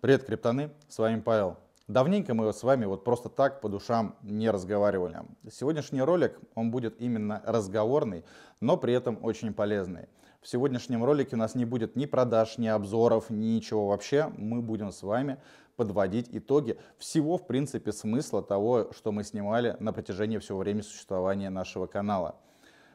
Привет, криптоны, с вами Павел. Давненько мы с вами вот просто так по душам не разговаривали. Сегодняшний ролик, он будет именно разговорный, но при этом очень полезный. В сегодняшнем ролике у нас не будет ни продаж, ни обзоров, ничего вообще. Мы будем с вами подводить итоги всего, в принципе, смысла того, что мы снимали на протяжении всего времени существования нашего канала.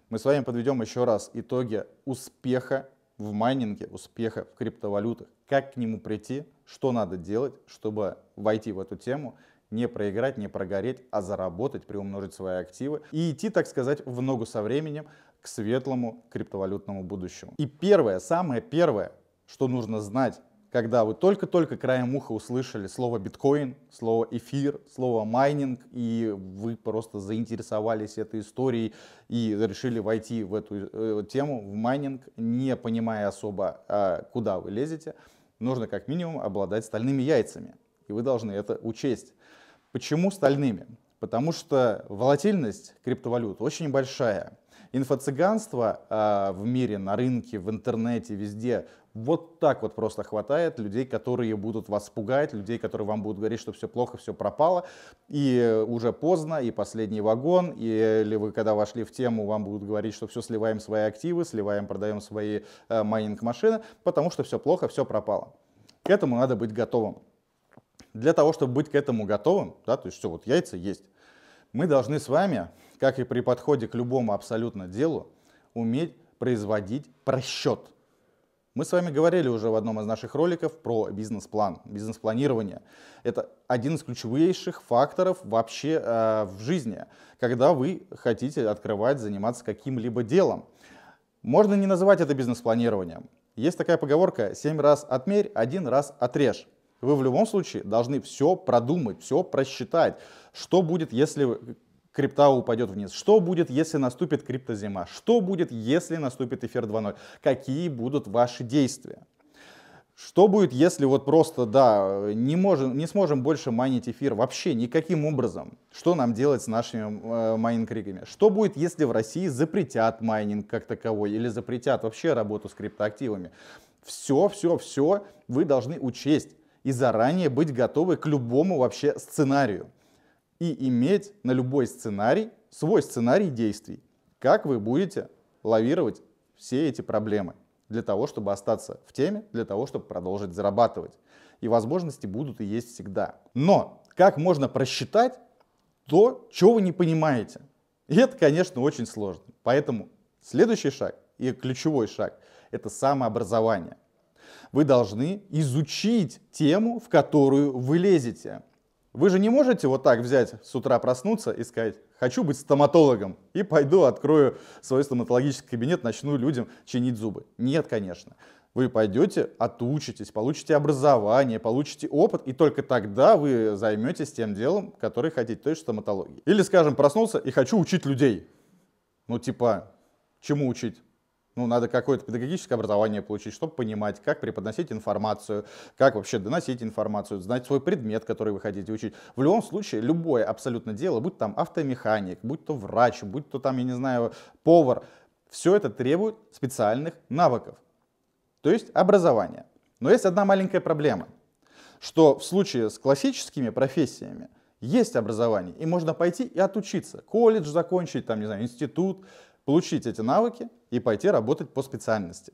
Мы с вами подведем еще раз итоги успеха в майнинге успеха в криптовалютах. Как к нему прийти, что надо делать, чтобы войти в эту тему, не проиграть, не прогореть, а заработать, приумножить свои активы и идти, так сказать, в ногу со временем к светлому криптовалютному будущему. И первое, самое первое, что нужно знать когда вы только-только краем уха услышали слово биткоин, слово эфир, слово майнинг, и вы просто заинтересовались этой историей и решили войти в эту э, тему, в майнинг, не понимая особо, э, куда вы лезете, нужно как минимум обладать стальными яйцами. И вы должны это учесть. Почему стальными? Потому что волатильность криптовалют очень большая. Инфо-цыганство э, в мире, на рынке, в интернете, везде вот так вот просто хватает людей, которые будут вас пугать, людей, которые вам будут говорить, что все плохо, все пропало, и уже поздно, и последний вагон, или вы когда вошли в тему, вам будут говорить, что все сливаем свои активы, сливаем, продаем свои э, майнинг-машины, потому что все плохо, все пропало. К этому надо быть готовым. Для того, чтобы быть к этому готовым, да, то есть все, вот яйца есть, мы должны с вами как и при подходе к любому абсолютно делу, уметь производить просчет. Мы с вами говорили уже в одном из наших роликов про бизнес-план, бизнес-планирование. Это один из ключевейших факторов вообще э, в жизни, когда вы хотите открывать, заниматься каким-либо делом. Можно не называть это бизнес-планированием. Есть такая поговорка «семь раз отмерь, один раз отрежь». Вы в любом случае должны все продумать, все просчитать. Что будет, если крипта упадет вниз? Что будет, если наступит криптозима? Что будет, если наступит эфир 2.0? Какие будут ваши действия? Что будет, если вот просто, да, не, можем, не сможем больше майнить эфир вообще никаким образом? Что нам делать с нашими э, майнинг-ригами? Что будет, если в России запретят майнинг как таковой или запретят вообще работу с криптоактивами? Все, все, все вы должны учесть и заранее быть готовы к любому вообще сценарию и иметь на любой сценарий свой сценарий действий. Как вы будете лавировать все эти проблемы для того, чтобы остаться в теме, для того, чтобы продолжить зарабатывать. И возможности будут и есть всегда. Но как можно просчитать то, чего вы не понимаете? И это, конечно, очень сложно. Поэтому следующий шаг и ключевой шаг – это самообразование. Вы должны изучить тему, в которую вы лезете – вы же не можете вот так взять, с утра проснуться и сказать, хочу быть стоматологом, и пойду открою свой стоматологический кабинет, начну людям чинить зубы. Нет, конечно. Вы пойдете, отучитесь, получите образование, получите опыт, и только тогда вы займетесь тем делом, который хотите, то есть стоматологией. Или, скажем, проснулся и хочу учить людей. Ну, типа, чему учить? Ну, надо какое-то педагогическое образование получить, чтобы понимать, как преподносить информацию, как вообще доносить информацию, знать свой предмет, который вы хотите учить. В любом случае, любое абсолютно дело, будь там автомеханик, будь то врач, будь то там, я не знаю, повар, все это требует специальных навыков, то есть образования. Но есть одна маленькая проблема, что в случае с классическими профессиями есть образование, и можно пойти и отучиться, колледж закончить, там, не знаю, институт, получить эти навыки и пойти работать по специальности.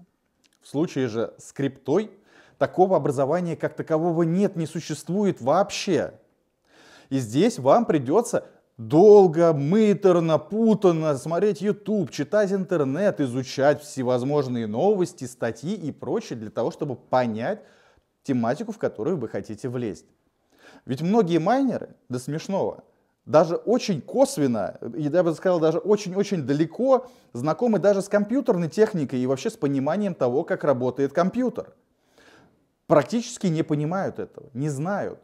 В случае же с криптой такого образования как такового нет, не существует вообще. И здесь вам придется долго, мыторно, путанно смотреть YouTube, читать интернет, изучать всевозможные новости, статьи и прочее для того, чтобы понять тематику, в которую вы хотите влезть. Ведь многие майнеры, до смешного, даже очень косвенно, я бы сказал, даже очень-очень далеко знакомы даже с компьютерной техникой и вообще с пониманием того, как работает компьютер. Практически не понимают этого, не знают.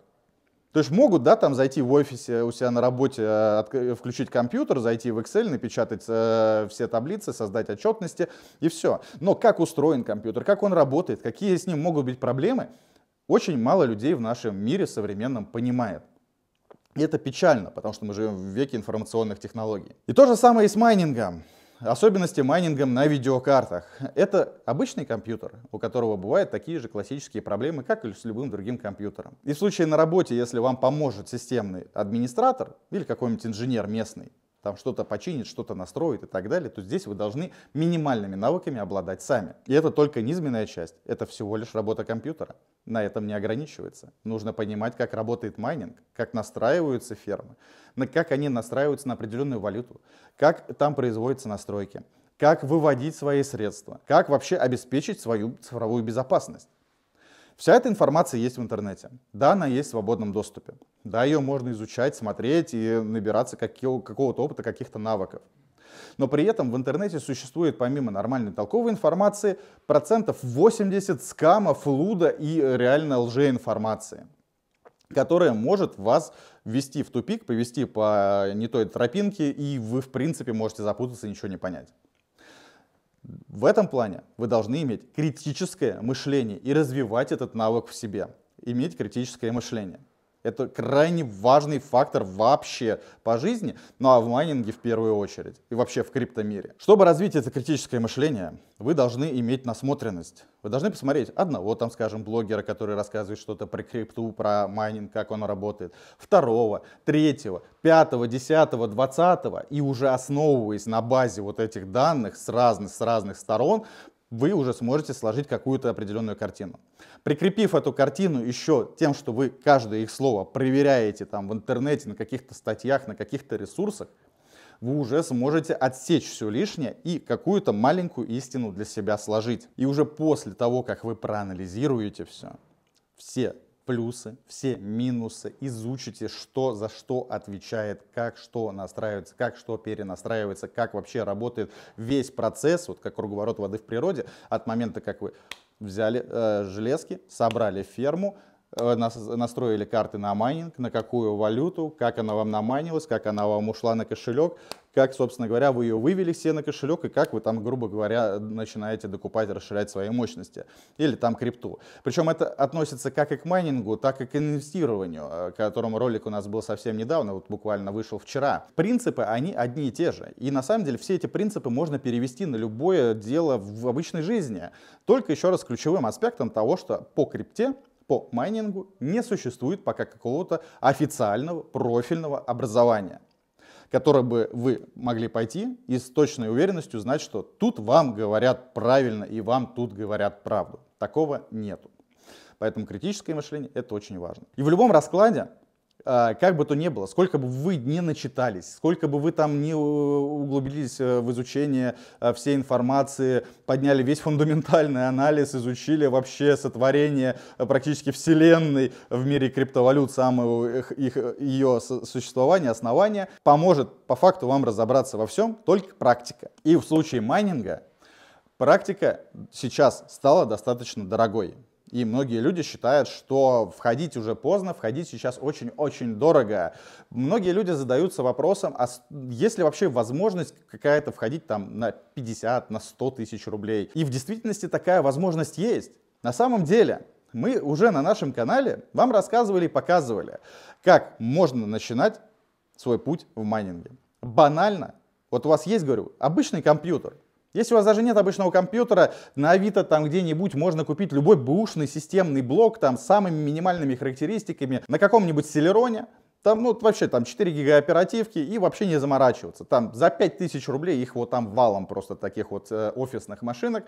То есть могут, да, там зайти в офисе у себя на работе, э, от, включить компьютер, зайти в Excel, напечатать э, все таблицы, создать отчетности и все. Но как устроен компьютер, как он работает, какие с ним могут быть проблемы, очень мало людей в нашем мире современном понимает. И это печально, потому что мы живем в веке информационных технологий. И то же самое и с майнингом. Особенности майнингом на видеокартах. Это обычный компьютер, у которого бывают такие же классические проблемы, как и с любым другим компьютером. И в случае на работе, если вам поможет системный администратор или какой-нибудь инженер местный, там что-то починит, что-то настроит и так далее, то здесь вы должны минимальными навыками обладать сами. И это только низменная часть, это всего лишь работа компьютера. На этом не ограничивается. Нужно понимать, как работает майнинг, как настраиваются фермы, как они настраиваются на определенную валюту, как там производятся настройки, как выводить свои средства, как вообще обеспечить свою цифровую безопасность. Вся эта информация есть в интернете. Да, она есть в свободном доступе. Да, ее можно изучать, смотреть и набираться какого-то опыта, каких-то навыков. Но при этом в интернете существует, помимо нормальной толковой информации, процентов 80 скамов, луда и реально лжеинформации, которая может вас ввести в тупик, повести по э, не той тропинке, и вы, в принципе, можете запутаться и ничего не понять. В этом плане вы должны иметь критическое мышление и развивать этот навык в себе. Иметь критическое мышление. Это крайне важный фактор вообще по жизни, ну а в майнинге в первую очередь и вообще в криптомире. Чтобы развить это критическое мышление, вы должны иметь насмотренность. Вы должны посмотреть одного, там, скажем, блогера, который рассказывает что-то про крипту, про майнинг, как он работает, второго, третьего, пятого, десятого, двадцатого, и уже основываясь на базе вот этих данных с разных, с разных сторон, вы уже сможете сложить какую-то определенную картину. Прикрепив эту картину еще тем, что вы каждое их слово проверяете там в интернете, на каких-то статьях, на каких-то ресурсах, вы уже сможете отсечь все лишнее и какую-то маленькую истину для себя сложить. И уже после того, как вы проанализируете все, все плюсы, все минусы, изучите, что за что отвечает, как что настраивается, как что перенастраивается, как вообще работает весь процесс, вот как круговорот воды в природе, от момента, как вы взяли э, железки, собрали ферму, э, настроили карты на майнинг, на какую валюту, как она вам намайнилась, как она вам ушла на кошелек, как, собственно говоря, вы ее вывели все на кошелек и как вы там, грубо говоря, начинаете докупать, расширять свои мощности или там крипту. Причем это относится как и к майнингу, так и к инвестированию, э, к которому ролик у нас был совсем недавно, вот буквально вышел вчера. Принципы, они одни и те же. И на самом деле все эти принципы можно перевести на любое дело в обычной жизни. Только еще раз ключевым аспектом того, что по крипте по майнингу не существует пока какого-то официального профильного образования который бы вы могли пойти и с точной уверенностью знать, что тут вам говорят правильно и вам тут говорят правду. Такого нету. Поэтому критическое мышление — это очень важно. И в любом раскладе а, как бы то ни было, сколько бы вы не начитались, сколько бы вы там не углубились э, в изучение э, всей информации, подняли весь фундаментальный анализ, изучили вообще сотворение э, практически вселенной в мире криптовалют, самое их, их, ее существование, основание, поможет по факту вам разобраться во всем только практика. И в случае майнинга практика сейчас стала достаточно дорогой. И многие люди считают, что входить уже поздно, входить сейчас очень-очень дорого. Многие люди задаются вопросом, а есть ли вообще возможность какая-то входить там на 50, на 100 тысяч рублей? И в действительности такая возможность есть. На самом деле, мы уже на нашем канале вам рассказывали и показывали, как можно начинать свой путь в майнинге. Банально. Вот у вас есть, говорю, обычный компьютер, если у вас даже нет обычного компьютера, на Авито там где-нибудь можно купить любой бушный системный блок там с самыми минимальными характеристиками на каком-нибудь Селероне, там, ну, вообще, там 4 гига оперативки и вообще не заморачиваться. Там за 5000 рублей их вот там валом просто таких вот э, офисных машинок.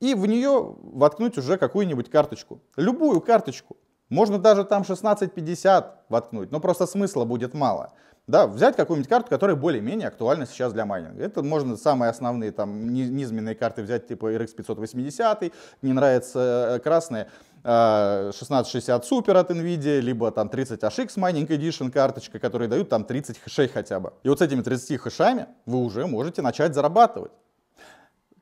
И в нее воткнуть уже какую-нибудь карточку. Любую карточку. Можно даже там 1650 воткнуть, но просто смысла будет мало. Да, взять какую-нибудь карту, которая более-менее актуальна сейчас для майнинга. Это можно самые основные там низменные карты взять, типа RX 580, не нравится э, красная, 1660 э, Super от NVIDIA, либо там 30 HX Mining Edition карточка, которые дают там 30 хэшей хотя бы. И вот с этими 30 хэшами вы уже можете начать зарабатывать.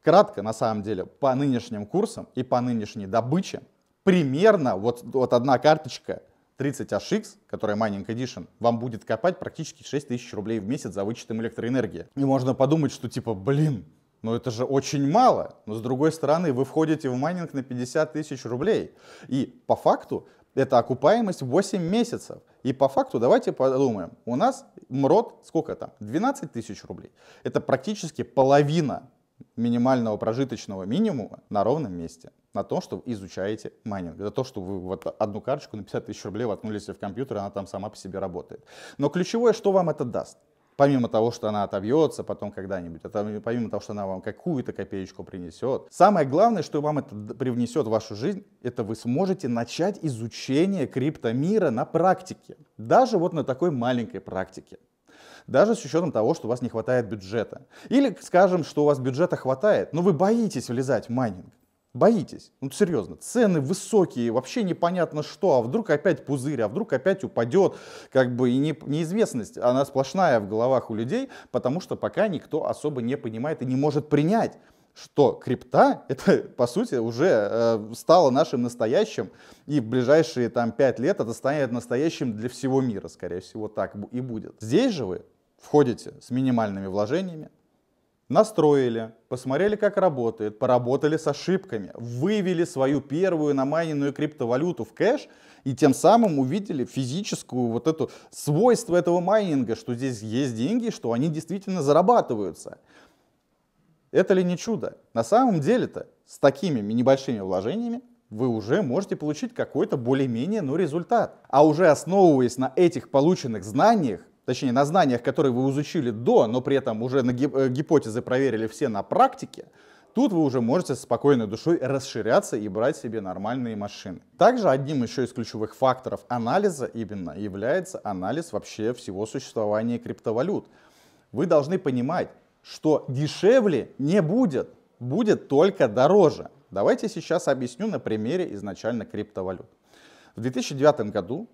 Кратко, на самом деле, по нынешним курсам и по нынешней добыче примерно вот, вот одна карточка – 30 HX, которая Mining Edition, вам будет копать практически 6 тысяч рублей в месяц за вычетом электроэнергии. И можно подумать, что типа, блин, но ну это же очень мало. Но с другой стороны, вы входите в майнинг на 50 тысяч рублей. И по факту это окупаемость 8 месяцев. И по факту, давайте подумаем, у нас МРОД сколько там? 12 тысяч рублей. Это практически половина минимального прожиточного минимума на ровном месте, на том, что изучаете майнинг. За то, что вы вот одну карточку на 50 тысяч рублей воткнули себе в компьютер, и она там сама по себе работает. Но ключевое, что вам это даст? Помимо того, что она отобьется потом когда-нибудь, а помимо того, что она вам какую-то копеечку принесет. Самое главное, что вам это привнесет в вашу жизнь, это вы сможете начать изучение криптомира на практике. Даже вот на такой маленькой практике даже с учетом того, что у вас не хватает бюджета. Или скажем, что у вас бюджета хватает, но вы боитесь влезать в майнинг. Боитесь. Ну, серьезно, цены высокие, вообще непонятно что, а вдруг опять пузырь, а вдруг опять упадет, как бы и не, неизвестность, она сплошная в головах у людей, потому что пока никто особо не понимает и не может принять, что крипта, это, по сути, уже э, стало нашим настоящим, и в ближайшие там пять лет это станет настоящим для всего мира, скорее всего, так и будет. Здесь же вы входите с минимальными вложениями, настроили, посмотрели, как работает, поработали с ошибками, вывели свою первую намайненную криптовалюту в кэш и тем самым увидели физическую вот эту свойство этого майнинга, что здесь есть деньги, что они действительно зарабатываются. Это ли не чудо? На самом деле-то с такими небольшими вложениями вы уже можете получить какой-то более-менее ну, результат. А уже основываясь на этих полученных знаниях, точнее на знаниях, которые вы изучили до, но при этом уже на э, гипотезы проверили все на практике, тут вы уже можете с спокойной душой расширяться и брать себе нормальные машины. Также одним еще из ключевых факторов анализа именно является анализ вообще всего существования криптовалют. Вы должны понимать, что дешевле не будет, будет только дороже. Давайте сейчас объясню на примере изначально криптовалют. В 2009 году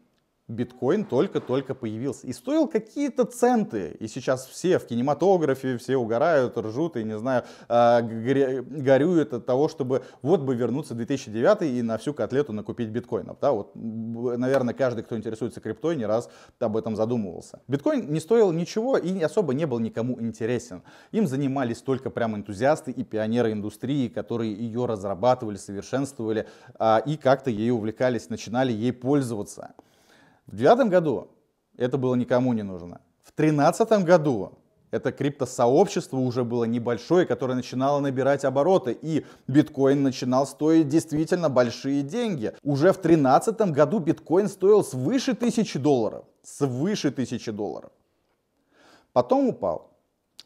биткоин только-только появился. И стоил какие-то центы. И сейчас все в кинематографе, все угорают, ржут и, не знаю, а, горюют от того, чтобы вот бы вернуться в 2009 и на всю котлету накупить биткоинов. Да, вот, наверное, каждый, кто интересуется криптой, не раз об этом задумывался. Биткоин не стоил ничего и особо не был никому интересен. Им занимались только прям энтузиасты и пионеры индустрии, которые ее разрабатывали, совершенствовали а, и как-то ей увлекались, начинали ей пользоваться. В девятом году это было никому не нужно. В тринадцатом году это криптосообщество уже было небольшое, которое начинало набирать обороты, и биткоин начинал стоить действительно большие деньги. Уже в тринадцатом году биткоин стоил свыше тысячи долларов. Свыше тысячи долларов. Потом упал.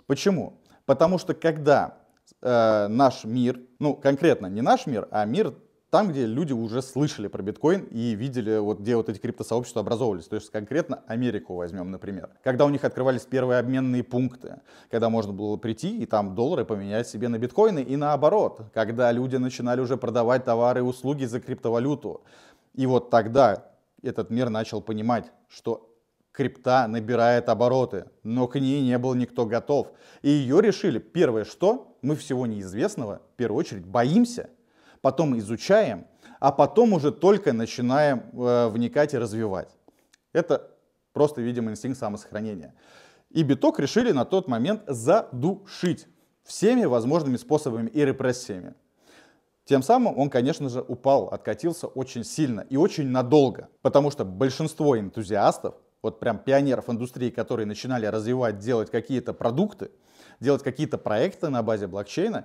Почему? Потому что когда э, наш мир, ну конкретно не наш мир, а мир там, где люди уже слышали про биткоин и видели, вот где вот эти криптосообщества образовывались. То есть конкретно Америку возьмем, например. Когда у них открывались первые обменные пункты, когда можно было прийти и там доллары поменять себе на биткоины и наоборот, когда люди начинали уже продавать товары и услуги за криптовалюту. И вот тогда этот мир начал понимать, что крипта набирает обороты, но к ней не был никто готов. И ее решили, первое что, мы всего неизвестного, в первую очередь, боимся – потом изучаем, а потом уже только начинаем э, вникать и развивать. Это просто, видимо, инстинкт самосохранения. И биток решили на тот момент задушить всеми возможными способами и репрессиями. Тем самым он, конечно же, упал, откатился очень сильно и очень надолго, потому что большинство энтузиастов, вот прям пионеров индустрии, которые начинали развивать, делать какие-то продукты, делать какие-то проекты на базе блокчейна,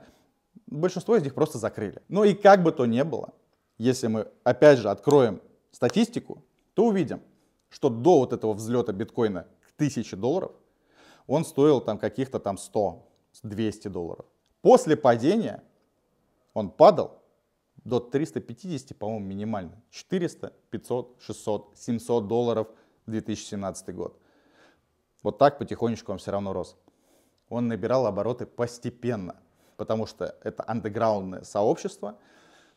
большинство из них просто закрыли. Но ну и как бы то ни было, если мы опять же откроем статистику, то увидим, что до вот этого взлета биткоина к 1000 долларов он стоил там каких-то там 100, 200 долларов. После падения он падал до 350, по-моему, минимально. 400, 500, 600, 700 долларов 2017 год. Вот так потихонечку он все равно рос. Он набирал обороты постепенно потому что это андеграундное сообщество,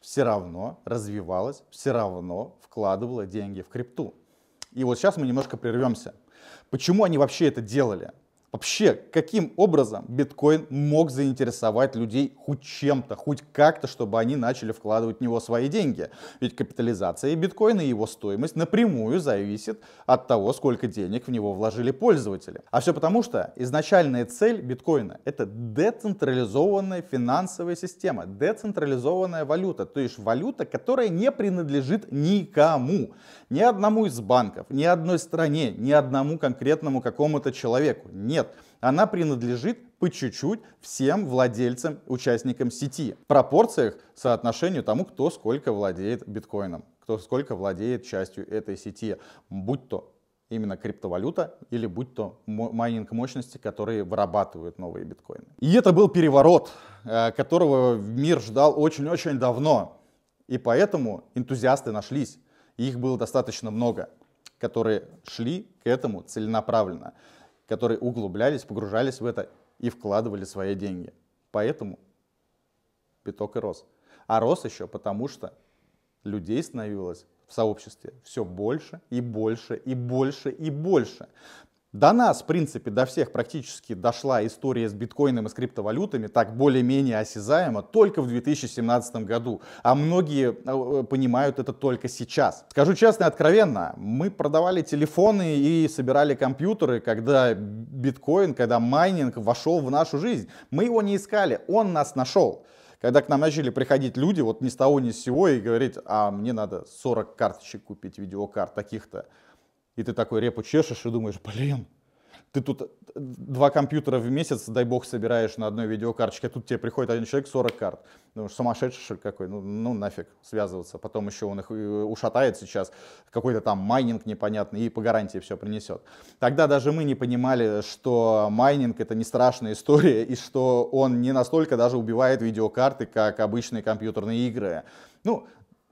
все равно развивалось, все равно вкладывало деньги в крипту. И вот сейчас мы немножко прервемся. Почему они вообще это делали? Вообще, каким образом биткоин мог заинтересовать людей хоть чем-то, хоть как-то, чтобы они начали вкладывать в него свои деньги? Ведь капитализация биткоина и его стоимость напрямую зависит от того, сколько денег в него вложили пользователи. А все потому, что изначальная цель биткоина — это децентрализованная финансовая система, децентрализованная валюта, то есть валюта, которая не принадлежит никому, ни одному из банков, ни одной стране, ни одному конкретному какому-то человеку. Нет, она принадлежит по чуть-чуть всем владельцам, участникам сети. В пропорциях соотношению тому, кто сколько владеет биткоином, кто сколько владеет частью этой сети, будь то именно криптовалюта или будь то майнинг мощности, которые вырабатывают новые биткоины. И это был переворот, э, которого мир ждал очень-очень давно. И поэтому энтузиасты нашлись. Их было достаточно много, которые шли к этому целенаправленно которые углублялись, погружались в это и вкладывали свои деньги. Поэтому биток и рос. А рос еще потому, что людей становилось в сообществе все больше и больше и больше и больше. До нас, в принципе, до всех практически дошла история с биткоином и с криптовалютами, так более-менее осязаемо, только в 2017 году. А многие э, э, понимают это только сейчас. Скажу честно и откровенно, мы продавали телефоны и собирали компьютеры, когда биткоин, когда майнинг вошел в нашу жизнь. Мы его не искали, он нас нашел когда к нам начали приходить люди вот ни с того ни с сего и говорить, а мне надо 40 карточек купить, видеокарт таких-то. И ты такой репу чешешь и думаешь, блин, ты тут э, два компьютера в месяц, дай бог, собираешь на одной видеокарточке, а тут тебе приходит один человек 40 карт. Думаешь, ну, сумасшедший что ли какой, ну, ну нафиг связываться. Потом еще он их э, ушатает сейчас, какой-то там майнинг непонятный и по гарантии все принесет. Тогда даже мы не понимали, что майнинг это не страшная история и что он не настолько даже убивает видеокарты, как обычные компьютерные игры. Ну,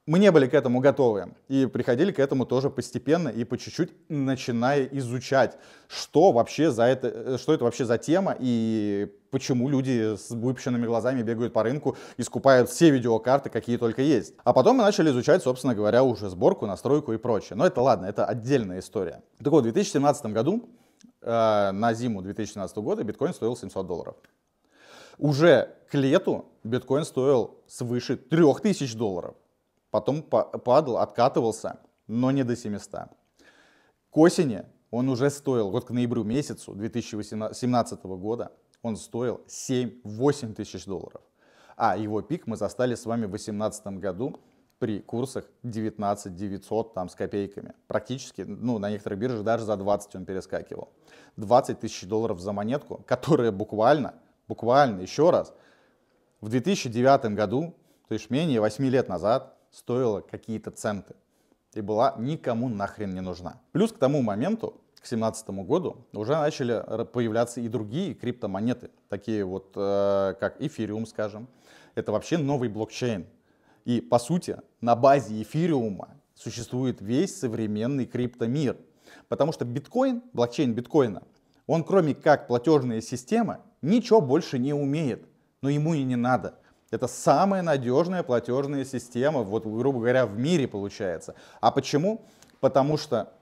мы не были к этому готовы и приходили к этому тоже постепенно и по чуть-чуть начиная изучать, что вообще за это, э, что это вообще за тема и почему люди с выпущенными глазами бегают по рынку и скупают все видеокарты, какие только есть. А потом мы начали изучать, собственно говоря, уже сборку, настройку и прочее. Но это ладно, это отдельная история. Так вот, в 2017 году, э, на зиму 2017 года, биткоин стоил 700 долларов. Уже к лету биткоин стоил свыше 3000 долларов потом падал, откатывался, но не до 700. К осени он уже стоил, вот к ноябрю месяцу 2017 года, он стоил 7-8 тысяч долларов. А его пик мы застали с вами в 2018 году при курсах 19 900 там, с копейками. Практически, ну, на некоторых биржах даже за 20 он перескакивал. 20 тысяч долларов за монетку, которая буквально, буквально, еще раз, в 2009 году, то есть менее 8 лет назад, стоила какие-то центы и была никому нахрен не нужна. Плюс к тому моменту, к 2017 году, уже начали появляться и другие криптомонеты, такие вот э, как эфириум, скажем. Это вообще новый блокчейн. И по сути на базе эфириума существует весь современный криптомир. Потому что биткоин, блокчейн биткоина, он кроме как платежная система ничего больше не умеет, но ему и не надо. Это самая надежная платежная система, вот, грубо говоря, в мире получается. А почему? Потому что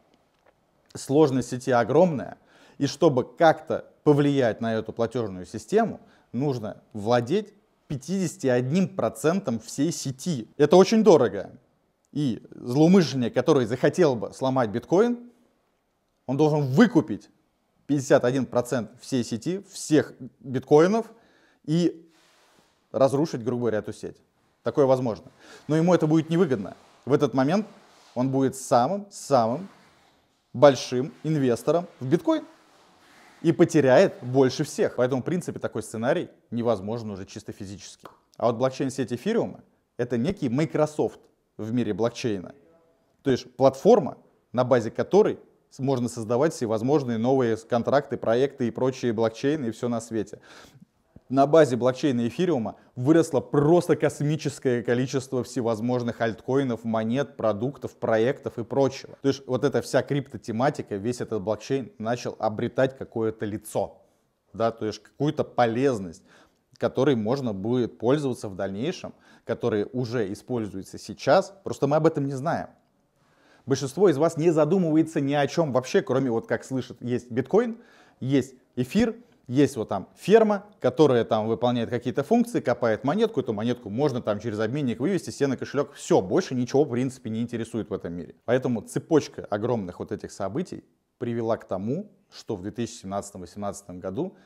сложность сети огромная, и чтобы как-то повлиять на эту платежную систему, нужно владеть 51% всей сети. Это очень дорого. И злоумышленник, который захотел бы сломать биткоин, он должен выкупить 51% всей сети, всех биткоинов, и разрушить, грубо говоря, эту сеть. Такое возможно. Но ему это будет невыгодно. В этот момент он будет самым-самым большим инвестором в биткоин и потеряет больше всех. Поэтому, в принципе, такой сценарий невозможен уже чисто физически. А вот блокчейн-сеть эфириума — это некий Microsoft в мире блокчейна. То есть платформа, на базе которой можно создавать всевозможные новые контракты, проекты и прочие блокчейны и все на свете на базе блокчейна эфириума выросло просто космическое количество всевозможных альткоинов, монет, продуктов, проектов и прочего. То есть вот эта вся криптотематика, весь этот блокчейн начал обретать какое-то лицо, да, то есть какую-то полезность, которой можно будет пользоваться в дальнейшем, которые уже используется сейчас, просто мы об этом не знаем. Большинство из вас не задумывается ни о чем вообще, кроме вот как слышит, есть биткоин, есть эфир — есть вот там ферма, которая там выполняет какие-то функции, копает монетку, эту монетку можно там через обменник вывести себе на кошелек. Все, больше ничего в принципе не интересует в этом мире. Поэтому цепочка огромных вот этих событий привела к тому, что в 2017-2018 году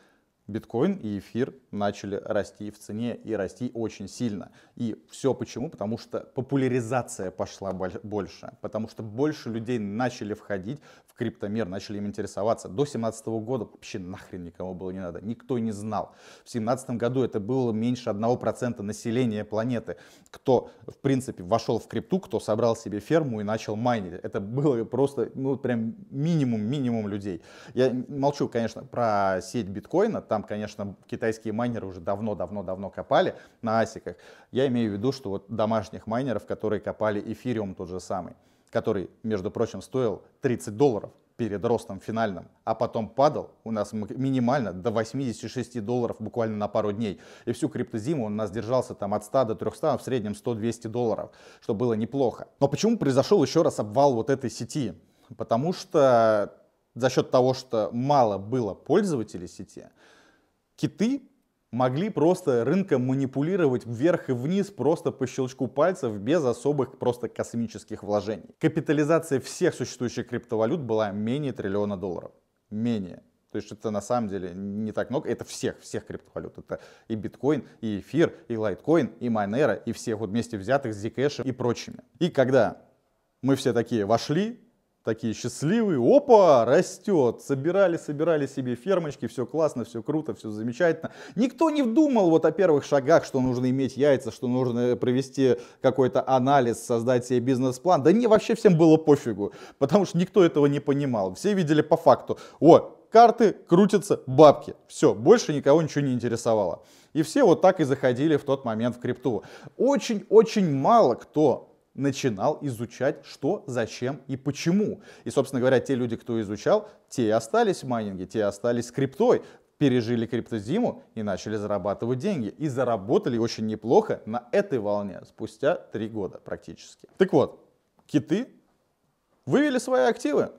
биткоин и эфир начали расти в цене и расти очень сильно. И все почему? Потому что популяризация пошла больше, потому что больше людей начали входить в криптомир, начали им интересоваться. До 2017 года вообще нахрен никому было не надо, никто не знал. В 2017 году это было меньше 1% населения планеты, кто, в принципе, вошел в крипту, кто собрал себе ферму и начал майнить. Это было просто, ну, прям минимум-минимум людей. Я молчу, конечно, про сеть биткоина, там, конечно, китайские майнеры уже давно-давно-давно копали на асиках. Я имею в виду, что вот домашних майнеров, которые копали эфириум тот же самый, который, между прочим, стоил 30 долларов перед ростом финальным, а потом падал у нас минимально до 86 долларов буквально на пару дней. И всю криптозиму он у нас держался там от 100 до 300, а в среднем 100-200 долларов, что было неплохо. Но почему произошел еще раз обвал вот этой сети? Потому что за счет того, что мало было пользователей сети, киты могли просто рынком манипулировать вверх и вниз просто по щелчку пальцев без особых просто космических вложений. Капитализация всех существующих криптовалют была менее триллиона долларов. Менее. То есть это на самом деле не так много, это всех, всех криптовалют. Это и биткоин, и эфир, и лайткоин, и майнера, и всех вот вместе взятых с Zcash и прочими. И когда мы все такие вошли, такие счастливые, опа, растет. Собирали, собирали себе фермочки, все классно, все круто, все замечательно. Никто не думал вот о первых шагах, что нужно иметь яйца, что нужно провести какой-то анализ, создать себе бизнес-план. Да не, вообще всем было пофигу, потому что никто этого не понимал. Все видели по факту, о, карты, крутятся бабки. Все, больше никого ничего не интересовало. И все вот так и заходили в тот момент в крипту. Очень-очень мало кто начинал изучать, что, зачем и почему. И, собственно говоря, те люди, кто изучал, те и остались в майнинге, те и остались криптой, пережили криптозиму и начали зарабатывать деньги. И заработали очень неплохо на этой волне спустя три года практически. Так вот, киты вывели свои активы,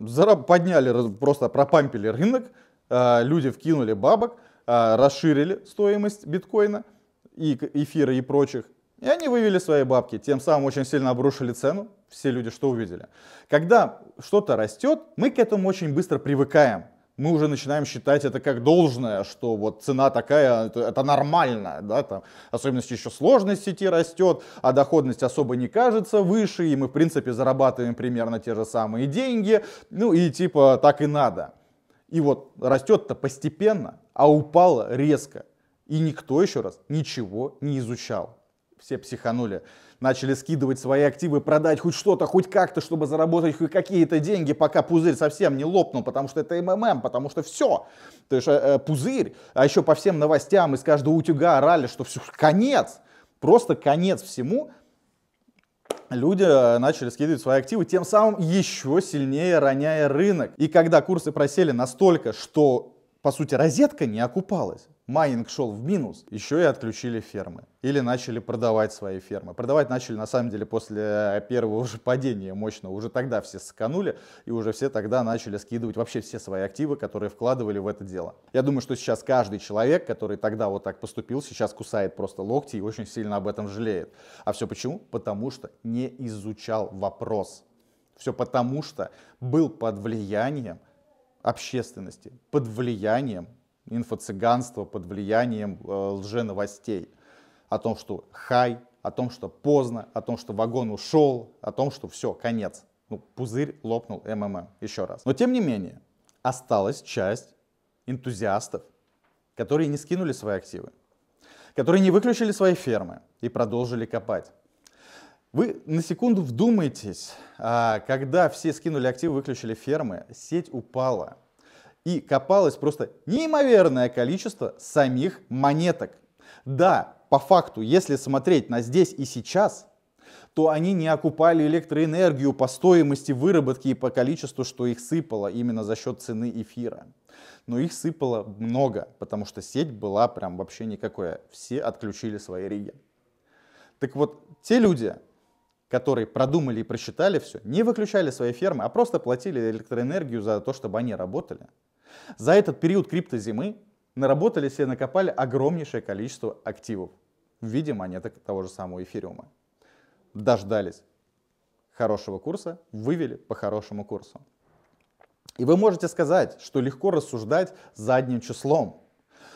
подняли, просто пропампили рынок, э, люди вкинули бабок, э, расширили стоимость биткоина и эфира и прочих, и они вывели свои бабки, тем самым очень сильно обрушили цену. Все люди что увидели? Когда что-то растет, мы к этому очень быстро привыкаем. Мы уже начинаем считать это как должное, что вот цена такая, это, это нормально, да, там, особенности еще сложность сети растет, а доходность особо не кажется выше, и мы, в принципе, зарабатываем примерно те же самые деньги, ну и типа так и надо. И вот растет-то постепенно, а упало резко. И никто, еще раз, ничего не изучал все психанули. Начали скидывать свои активы, продать хоть что-то, хоть как-то, чтобы заработать хоть какие-то деньги, пока пузырь совсем не лопнул, потому что это МММ, потому что все. То есть э, э пузырь, а еще по всем новостям из каждого утюга орали, что все, конец, просто конец всему. Люди э, начали скидывать свои активы, тем самым еще сильнее роняя рынок. И когда курсы просели настолько, что, по сути, розетка не окупалась, майнинг шел в минус, еще и отключили фермы. Или начали продавать свои фермы. Продавать начали, на самом деле, после э, первого уже падения мощного. Уже тогда все сканули и уже все тогда начали скидывать вообще все свои активы, которые вкладывали в это дело. Я думаю, что сейчас каждый человек, который тогда вот так поступил, сейчас кусает просто локти и очень сильно об этом жалеет. А все почему? Потому что не изучал вопрос. Все потому что был под влиянием общественности, под влиянием инфо-цыганство под влиянием э, лженовостей о том, что хай, о том, что поздно, о том, что вагон ушел, о том, что все, конец. Ну, пузырь лопнул МММ, еще раз. Но тем не менее, осталась часть энтузиастов, которые не скинули свои активы, которые не выключили свои фермы и продолжили копать. Вы на секунду вдумайтесь, а, когда все скинули активы, выключили фермы, сеть упала – и копалось просто неимоверное количество самих монеток. Да, по факту, если смотреть на здесь и сейчас, то они не окупали электроэнергию по стоимости выработки и по количеству, что их сыпало именно за счет цены эфира. Но их сыпало много, потому что сеть была прям вообще никакая. Все отключили свои риги. Так вот, те люди, которые продумали и просчитали все, не выключали свои фермы, а просто платили электроэнергию за то, чтобы они работали. За этот период криптозимы наработались и накопали огромнейшее количество активов в виде монеток того же самого эфириума. Дождались хорошего курса, вывели по хорошему курсу. И вы можете сказать, что легко рассуждать задним числом,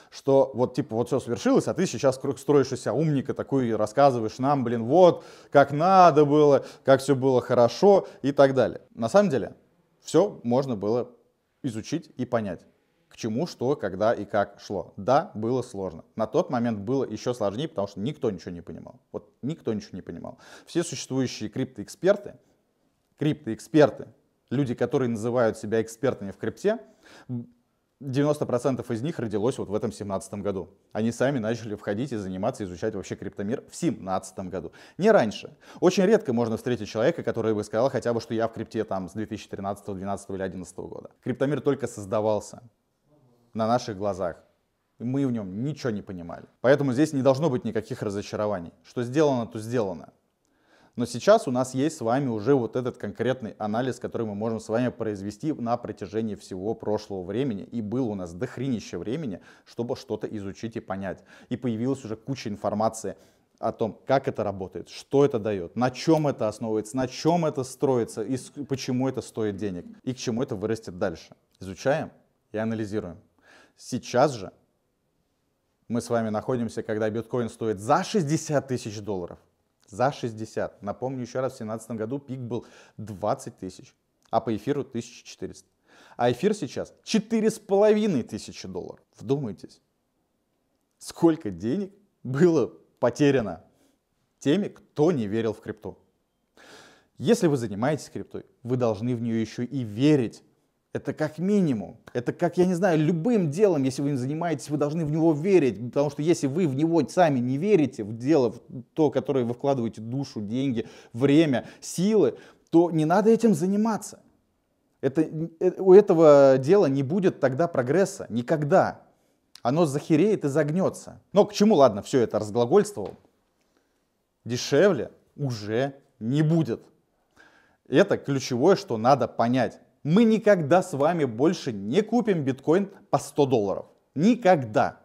что вот типа вот все свершилось, а ты сейчас строишь из себя умника такой и рассказываешь нам, блин, вот как надо было, как все было хорошо и так далее. На самом деле все можно было изучить и понять к чему, что, когда и как шло. Да, было сложно. На тот момент было еще сложнее, потому что никто ничего не понимал. Вот никто ничего не понимал. Все существующие криптоэксперты, криптоэксперты, люди, которые называют себя экспертами в крипте, 90% из них родилось вот в этом 17 году. Они сами начали входить и заниматься, изучать вообще криптомир в 17 году, не раньше. Очень редко можно встретить человека, который бы сказал хотя бы, что я в крипте там с 2013, 2012 или 2011 года. Криптомир только создавался на наших глазах. и Мы в нем ничего не понимали. Поэтому здесь не должно быть никаких разочарований. Что сделано, то сделано. Но сейчас у нас есть с вами уже вот этот конкретный анализ, который мы можем с вами произвести на протяжении всего прошлого времени. И было у нас дохренище времени, чтобы что-то изучить и понять. И появилась уже куча информации о том, как это работает, что это дает, на чем это основывается, на чем это строится и почему это стоит денег и к чему это вырастет дальше. Изучаем и анализируем. Сейчас же мы с вами находимся, когда биткоин стоит за 60 тысяч долларов за 60. Напомню еще раз, в 2017 году пик был 20 тысяч, а по эфиру 1400. А эфир сейчас 4,5 тысячи долларов. Вдумайтесь, сколько денег было потеряно теми, кто не верил в крипту. Если вы занимаетесь криптой, вы должны в нее еще и верить. Это как минимум. Это как, я не знаю, любым делом, если вы им занимаетесь, вы должны в него верить. Потому что если вы в него сами не верите, в дело, в то, которое вы вкладываете душу, деньги, время, силы, то не надо этим заниматься. Это, э, у этого дела не будет тогда прогресса. Никогда. Оно захереет и загнется. Но к чему, ладно, все это разглагольствовал. Дешевле уже не будет. Это ключевое, что надо понять мы никогда с вами больше не купим биткоин по 100 долларов. Никогда.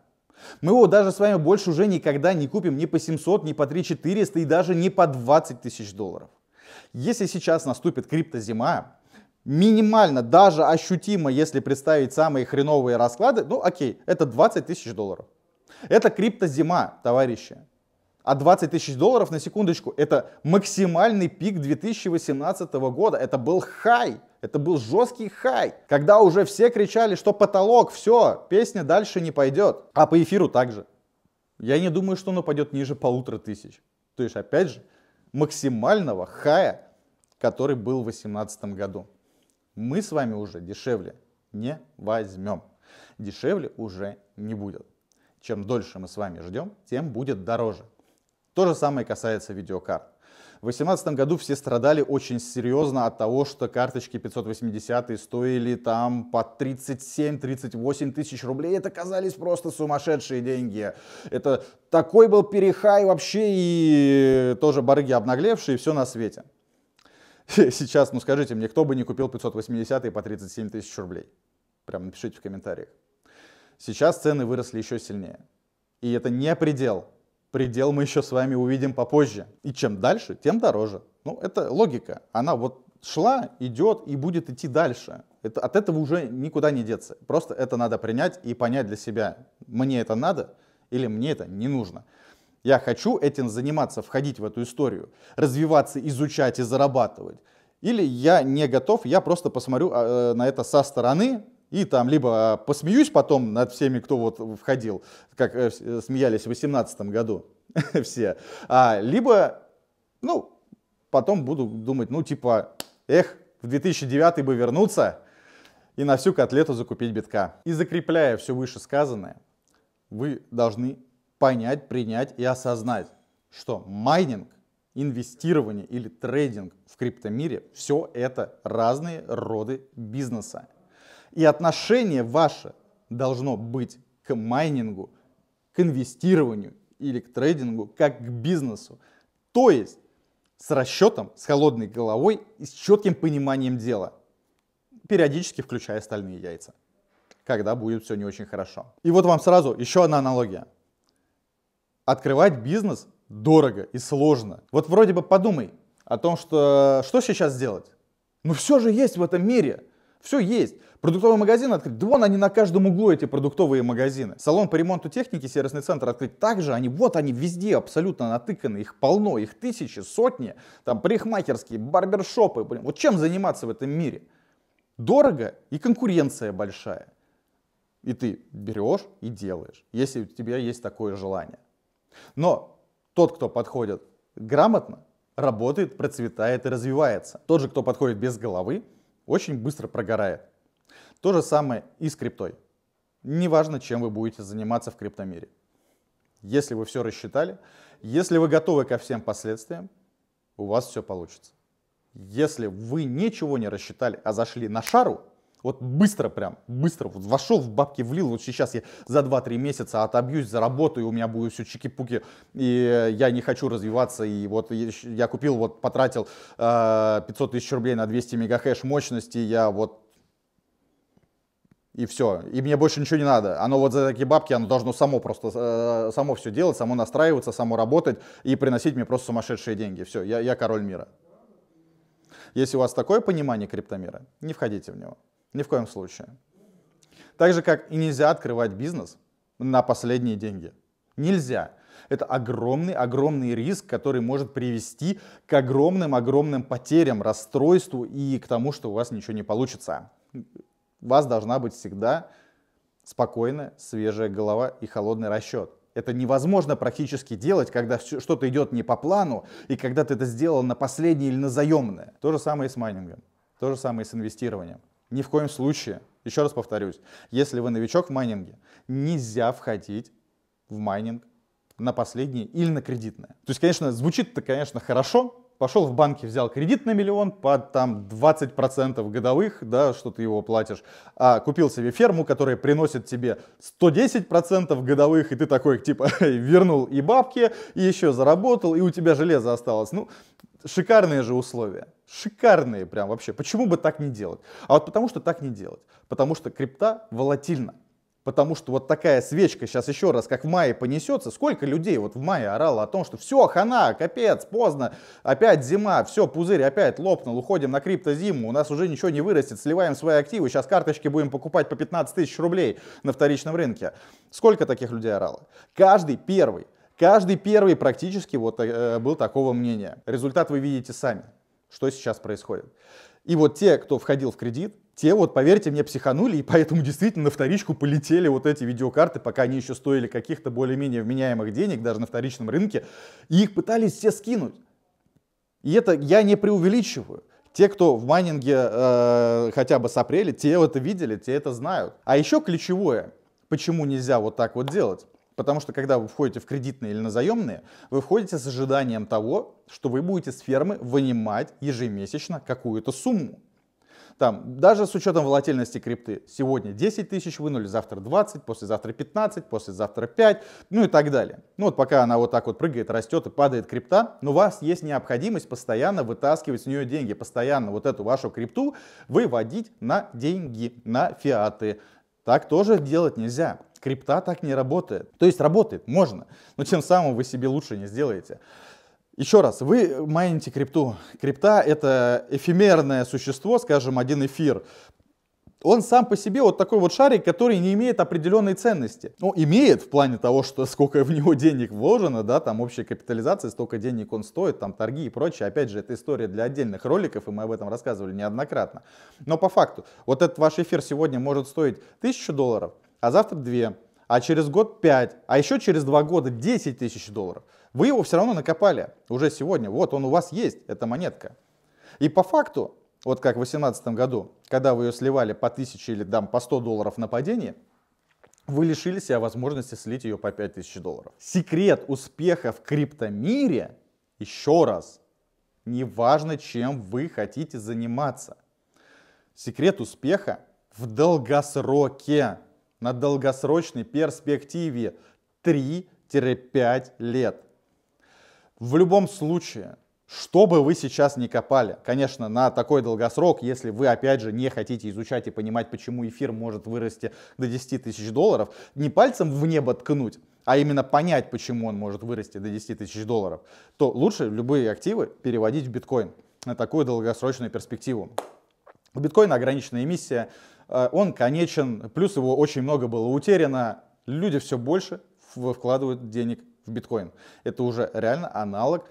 Мы его даже с вами больше уже никогда не купим ни по 700, ни по 3 400 и даже не по 20 тысяч долларов. Если сейчас наступит криптозима, минимально, даже ощутимо, если представить самые хреновые расклады, ну окей, это 20 тысяч долларов. Это криптозима, товарищи. А 20 тысяч долларов на секундочку, это максимальный пик 2018 года. Это был хай. Это был жесткий хай, когда уже все кричали, что потолок, все, песня дальше не пойдет. А по эфиру также. Я не думаю, что она пойдет ниже полутора тысяч. То есть, опять же, максимального хая, который был в 2018 году. Мы с вами уже дешевле не возьмем. Дешевле уже не будет. Чем дольше мы с вами ждем, тем будет дороже. То же самое касается видеокарт. В 2018 году все страдали очень серьезно от того, что карточки 580 стоили там по 37-38 тысяч рублей. Это казались просто сумасшедшие деньги. Это такой был перехай вообще и тоже барыги обнаглевшие, все на свете. Сейчас, ну скажите мне, кто бы не купил 580 по 37 тысяч рублей? Прям напишите в комментариях. Сейчас цены выросли еще сильнее. И это не предел предел мы еще с вами увидим попозже. И чем дальше, тем дороже. Ну, это логика. Она вот шла, идет и будет идти дальше. Это, от этого уже никуда не деться. Просто это надо принять и понять для себя, мне это надо или мне это не нужно. Я хочу этим заниматься, входить в эту историю, развиваться, изучать и зарабатывать. Или я не готов, я просто посмотрю а, э, на это со стороны, и там либо посмеюсь потом над всеми, кто вот входил, как э, э, смеялись в 2018 году все, а, либо, ну, потом буду думать, ну, типа, эх, в 2009 бы вернуться и на всю котлету закупить битка. И закрепляя все вышесказанное, вы должны понять, принять и осознать, что майнинг, инвестирование или трейдинг в криптомире – все это разные роды бизнеса. И отношение ваше должно быть к майнингу, к инвестированию или к трейдингу, как к бизнесу. То есть с расчетом, с холодной головой и с четким пониманием дела, периодически включая остальные яйца, когда будет все не очень хорошо. И вот вам сразу еще одна аналогия. Открывать бизнес дорого и сложно. Вот вроде бы подумай о том, что что сейчас делать? Ну все же есть в этом мире, все есть. Продуктовый магазин открыть? Да вон они на каждом углу, эти продуктовые магазины. Салон по ремонту техники, сервисный центр открыть также. Они, вот они везде абсолютно натыканы, их полно, их тысячи, сотни. Там парикмахерские, барбершопы. Блин. Вот чем заниматься в этом мире? Дорого и конкуренция большая. И ты берешь и делаешь, если у тебя есть такое желание. Но тот, кто подходит грамотно, работает, процветает и развивается. Тот же, кто подходит без головы, очень быстро прогорает. То же самое и с криптой. Неважно, чем вы будете заниматься в криптомире. Если вы все рассчитали, если вы готовы ко всем последствиям, у вас все получится. Если вы ничего не рассчитали, а зашли на шару, вот быстро прям, быстро, вот вошел в бабки, влил, вот сейчас я за 2-3 месяца отобьюсь, заработаю, у меня будет все чики-пуки, и я не хочу развиваться, и вот я купил, вот потратил э, 500 тысяч рублей на 200 мегахэш мощности, я вот и все. И мне больше ничего не надо. Оно вот за такие бабки, оно должно само просто, э, само все делать, само настраиваться, само работать и приносить мне просто сумасшедшие деньги. Все, я, я король мира. Если у вас такое понимание криптомира, не входите в него. Ни в коем случае. Так же, как и нельзя открывать бизнес на последние деньги. Нельзя. Это огромный, огромный риск, который может привести к огромным, огромным потерям, расстройству и к тому, что у вас ничего не получится вас должна быть всегда спокойная, свежая голова и холодный расчет. Это невозможно практически делать, когда что-то идет не по плану, и когда ты это сделал на последнее или на заемное. То же самое и с майнингом, то же самое и с инвестированием. Ни в коем случае, еще раз повторюсь, если вы новичок в майнинге, нельзя входить в майнинг на последнее или на кредитное. То есть, конечно, звучит это, конечно, хорошо, пошел в банке, взял кредит на миллион под там 20% годовых, да, что ты его платишь, а купил себе ферму, которая приносит тебе 110% годовых, и ты такой, типа, вернул и бабки, и еще заработал, и у тебя железо осталось. Ну, шикарные же условия. Шикарные прям вообще. Почему бы так не делать? А вот потому что так не делать. Потому что крипта волатильна. Потому что вот такая свечка сейчас еще раз, как в мае понесется, сколько людей вот в мае орало о том, что все, хана, капец, поздно, опять зима, все, пузырь опять лопнул, уходим на криптозиму, у нас уже ничего не вырастет, сливаем свои активы, сейчас карточки будем покупать по 15 тысяч рублей на вторичном рынке. Сколько таких людей орало? Каждый первый, каждый первый практически вот э, был такого мнения. Результат вы видите сами, что сейчас происходит. И вот те, кто входил в кредит, те вот, поверьте мне, психанули, и поэтому действительно на вторичку полетели вот эти видеокарты, пока они еще стоили каких-то более-менее вменяемых денег, даже на вторичном рынке, и их пытались все скинуть. И это я не преувеличиваю. Те, кто в майнинге э, хотя бы с апреля, те это видели, те это знают. А еще ключевое, почему нельзя вот так вот делать. Потому что когда вы входите в кредитные или на заемные, вы входите с ожиданием того, что вы будете с фермы вынимать ежемесячно какую-то сумму. Там, даже с учетом волатильности крипты, сегодня 10 тысяч вынули, завтра 20, послезавтра 15, послезавтра 5, ну и так далее. Ну вот пока она вот так вот прыгает, растет и падает крипта, но у вас есть необходимость постоянно вытаскивать с нее деньги, постоянно вот эту вашу крипту выводить на деньги, на фиаты. Так тоже делать нельзя. Крипта так не работает. То есть работает, можно, но тем самым вы себе лучше не сделаете. Еще раз, вы майните крипту. Крипта это эфемерное существо, скажем, один эфир. Он сам по себе вот такой вот шарик, который не имеет определенной ценности. Ну, имеет в плане того, что сколько в него денег вложено, да, там общая капитализация, столько денег он стоит, там торги и прочее. Опять же, это история для отдельных роликов, и мы об этом рассказывали неоднократно. Но по факту, вот этот ваш эфир сегодня может стоить 1000 долларов, а завтра 2, а через год 5, а еще через 2 года 10 тысяч долларов. Вы его все равно накопали уже сегодня. Вот он у вас есть, эта монетка. И по факту, вот как в 2018 году, когда вы ее сливали по 1000 или там, по 100 долларов на падении, вы лишили себя возможности слить ее по 5000 долларов. Секрет успеха в криптомире, еще раз, неважно, чем вы хотите заниматься. Секрет успеха в долгосроке на долгосрочной перспективе 3-5 лет. В любом случае, что бы вы сейчас не копали, конечно, на такой долгосрок, если вы, опять же, не хотите изучать и понимать, почему эфир может вырасти до 10 тысяч долларов, не пальцем в небо ткнуть, а именно понять, почему он может вырасти до 10 тысяч долларов, то лучше любые активы переводить в биткоин на такую долгосрочную перспективу. У биткоина ограниченная эмиссия, Э, он конечен, плюс его очень много было утеряно, люди все больше вкладывают денег в биткоин. Это уже реально аналог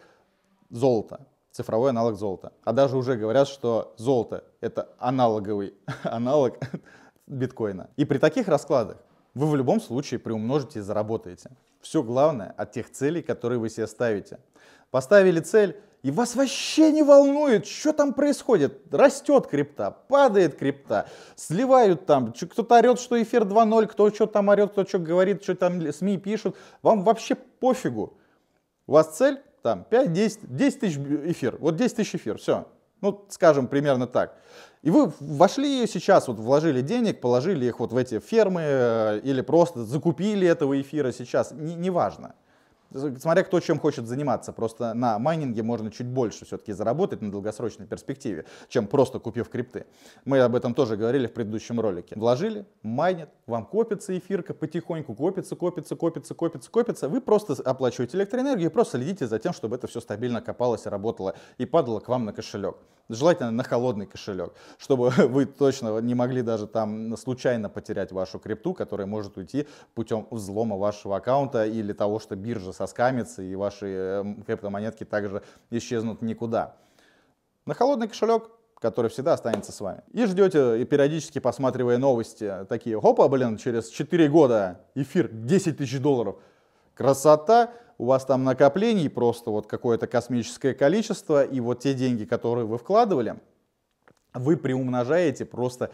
золота, цифровой аналог золота. А даже уже говорят, что золото — это аналоговый аналог биткоина. И при таких раскладах вы в любом случае приумножите и заработаете. Все главное от тех целей, которые вы себе ставите. Поставили цель и вас вообще не волнует, что там происходит. Растет крипта, падает крипта, сливают там. Кто-то орет, что эфир 2.0, кто что там орет, кто что говорит, что там СМИ пишут. Вам вообще пофигу. У вас цель там 5-10 10 тысяч эфир. Вот 10 тысяч эфир, все. Ну, скажем, примерно так. И вы вошли сейчас, вот вложили денег, положили их вот в эти фермы э, или просто закупили этого эфира сейчас, неважно. Не, не важно смотря кто чем хочет заниматься. Просто на майнинге можно чуть больше все-таки заработать на долгосрочной перспективе, чем просто купив крипты. Мы об этом тоже говорили в предыдущем ролике. Вложили, майнит, вам копится эфирка потихоньку, копится, копится, копится, копится, копится. Вы просто оплачиваете электроэнергию и просто следите за тем, чтобы это все стабильно копалось и работало и падало к вам на кошелек желательно на холодный кошелек, чтобы вы точно не могли даже там случайно потерять вашу крипту, которая может уйти путем взлома вашего аккаунта или того, что биржа соскамится и ваши эм, криптомонетки также исчезнут никуда. На холодный кошелек который всегда останется с вами. И ждете, и периодически посматривая новости, такие, хопа, блин, через 4 года эфир 10 тысяч долларов. Красота, у вас там накоплений просто вот какое-то космическое количество, и вот те деньги, которые вы вкладывали, вы приумножаете просто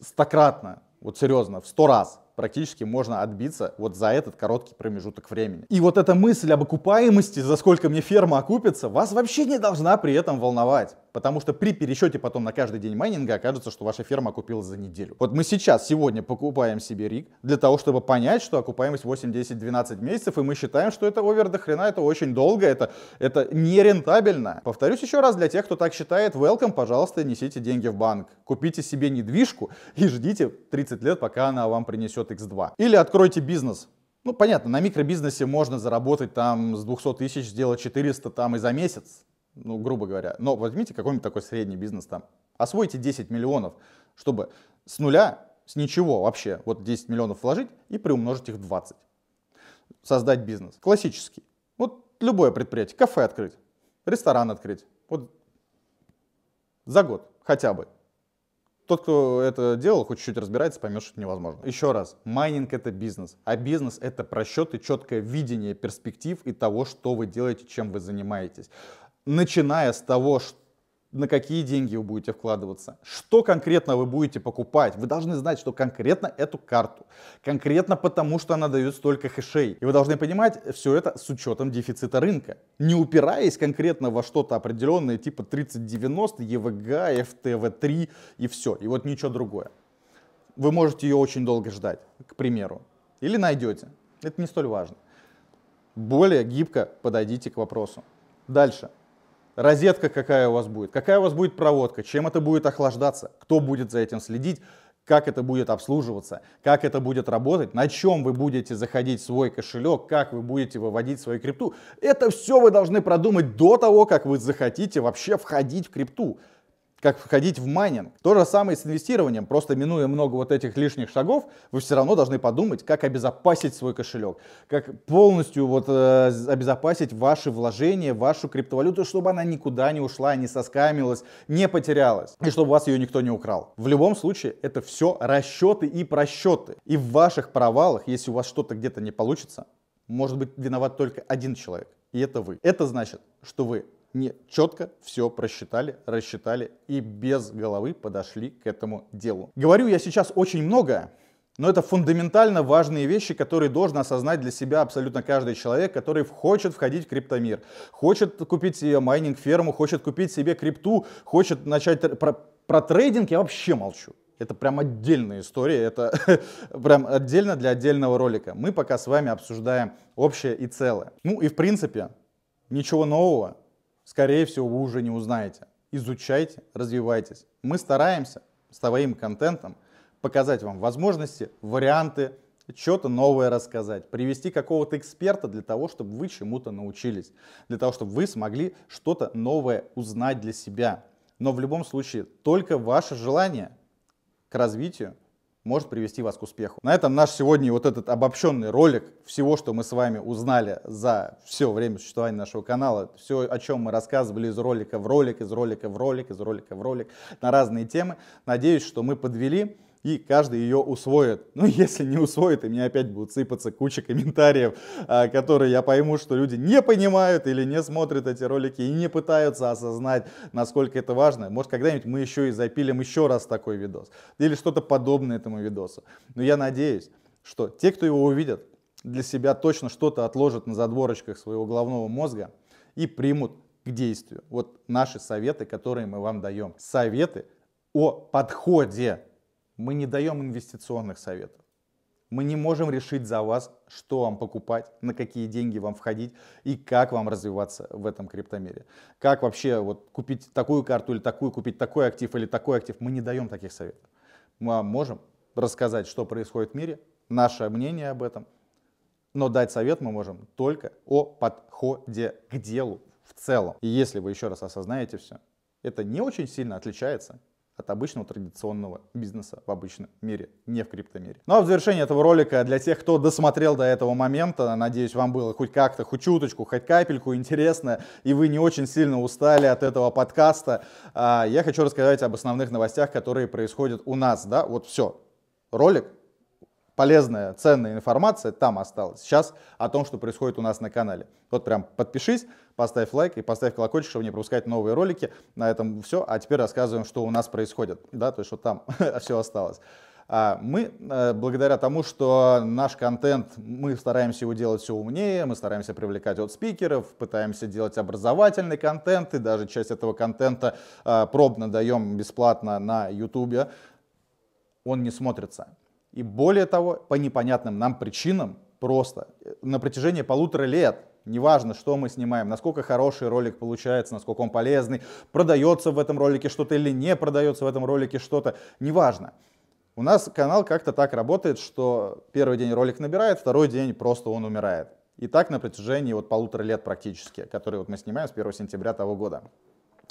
стократно, вот серьезно, в сто раз практически можно отбиться вот за этот короткий промежуток времени. И вот эта мысль об окупаемости, за сколько мне ферма окупится, вас вообще не должна при этом волновать потому что при пересчете потом на каждый день майнинга окажется, что ваша ферма окупилась за неделю. Вот мы сейчас, сегодня покупаем себе риг для того, чтобы понять, что окупаемость 8, 10, 12 месяцев, и мы считаем, что это овер до хрена, это очень долго, это, это нерентабельно. Повторюсь еще раз, для тех, кто так считает, welcome, пожалуйста, несите деньги в банк, купите себе недвижку и ждите 30 лет, пока она вам принесет X2. Или откройте бизнес, ну, понятно, на микробизнесе можно заработать там с 200 тысяч, сделать 400 там и за месяц ну, грубо говоря. Но возьмите какой-нибудь такой средний бизнес там, освойте 10 миллионов, чтобы с нуля, с ничего вообще, вот 10 миллионов вложить и приумножить их 20. Создать бизнес. Классический. Вот любое предприятие, кафе открыть, ресторан открыть. Вот за год хотя бы. Тот, кто это делал, хоть чуть-чуть разбирается, поймет, что это невозможно. Еще раз, майнинг это бизнес, а бизнес это просчет и четкое видение перспектив и того, что вы делаете, чем вы занимаетесь начиная с того, что на какие деньги вы будете вкладываться, что конкретно вы будете покупать. Вы должны знать, что конкретно эту карту, конкретно потому, что она дает столько хэшей. И вы должны понимать все это с учетом дефицита рынка, не упираясь конкретно во что-то определенное, типа 3090, ЕВГ, FTV3 и все, и вот ничего другое. Вы можете ее очень долго ждать, к примеру, или найдете. Это не столь важно. Более гибко подойдите к вопросу. Дальше. Розетка какая у вас будет, какая у вас будет проводка, чем это будет охлаждаться, кто будет за этим следить, как это будет обслуживаться, как это будет работать, на чем вы будете заходить в свой кошелек, как вы будете выводить свою крипту. Это все вы должны продумать до того, как вы захотите вообще входить в крипту как входить в майнинг. То же самое и с инвестированием, просто минуя много вот этих лишних шагов, вы все равно должны подумать, как обезопасить свой кошелек, как полностью вот э, обезопасить ваши вложения, вашу криптовалюту, чтобы она никуда не ушла, не соскамилась, не потерялась, и чтобы вас ее никто не украл. В любом случае, это все расчеты и просчеты. И в ваших провалах, если у вас что-то где-то не получится, может быть виноват только один человек, и это вы. Это значит, что вы не четко все просчитали, рассчитали и без головы подошли к этому делу. Говорю я сейчас очень много, но это фундаментально важные вещи, которые должен осознать для себя абсолютно каждый человек, который хочет входить в криптомир, хочет купить себе майнинг-ферму, хочет купить себе крипту, хочет начать... Про, про трейдинг я вообще молчу. Это прям отдельная история, это прям отдельно для отдельного ролика. Мы пока с вами обсуждаем общее и целое. Ну и в принципе, ничего нового, скорее всего, вы уже не узнаете. Изучайте, развивайтесь. Мы стараемся с твоим контентом показать вам возможности, варианты, что-то новое рассказать, привести какого-то эксперта для того, чтобы вы чему-то научились, для того, чтобы вы смогли что-то новое узнать для себя. Но в любом случае, только ваше желание к развитию – может привести вас к успеху. На этом наш сегодня вот этот обобщенный ролик всего, что мы с вами узнали за все время существования нашего канала, все, о чем мы рассказывали из ролика в ролик, из ролика в ролик, из ролика в ролик, на разные темы. Надеюсь, что мы подвели и каждый ее усвоит. Ну, если не усвоит, и мне опять будут сыпаться куча комментариев, а, которые я пойму, что люди не понимают или не смотрят эти ролики и не пытаются осознать, насколько это важно. Может, когда-нибудь мы еще и запилим еще раз такой видос. Или что-то подобное этому видосу. Но я надеюсь, что те, кто его увидят, для себя точно что-то отложат на задворочках своего головного мозга и примут к действию. Вот наши советы, которые мы вам даем. Советы о подходе мы не даем инвестиционных советов. Мы не можем решить за вас, что вам покупать, на какие деньги вам входить и как вам развиваться в этом криптомире. Как вообще вот купить такую карту или такую, купить такой актив или такой актив. Мы не даем таких советов. Мы вам можем рассказать, что происходит в мире, наше мнение об этом, но дать совет мы можем только о подходе к делу в целом. И если вы еще раз осознаете все, это не очень сильно отличается от обычного традиционного бизнеса в обычном мире, не в криптомире. Ну а в завершении этого ролика для тех, кто досмотрел до этого момента, надеюсь, вам было хоть как-то, хоть чуточку, хоть капельку интересно, и вы не очень сильно устали от этого подкаста, а, я хочу рассказать об основных новостях, которые происходят у нас, да, вот все, ролик полезная, ценная информация там осталась. Сейчас о том, что происходит у нас на канале. Вот прям подпишись, поставь лайк и поставь колокольчик, чтобы не пропускать новые ролики. На этом все. А теперь рассказываем, что у нас происходит. Да, то есть что там все осталось. А, мы, э, благодаря тому, что наш контент, мы стараемся его делать все умнее, мы стараемся привлекать от спикеров, пытаемся делать образовательный контент, и даже часть этого контента э, пробно даем бесплатно на YouTube, он не смотрится. И более того, по непонятным нам причинам просто э, на протяжении полутора лет Неважно, что мы снимаем, насколько хороший ролик получается, насколько он полезный, продается в этом ролике что-то или не продается в этом ролике что-то, неважно. У нас канал как-то так работает, что первый день ролик набирает, второй день просто он умирает. И так на протяжении вот полутора лет практически, которые вот мы снимаем с 1 сентября того года.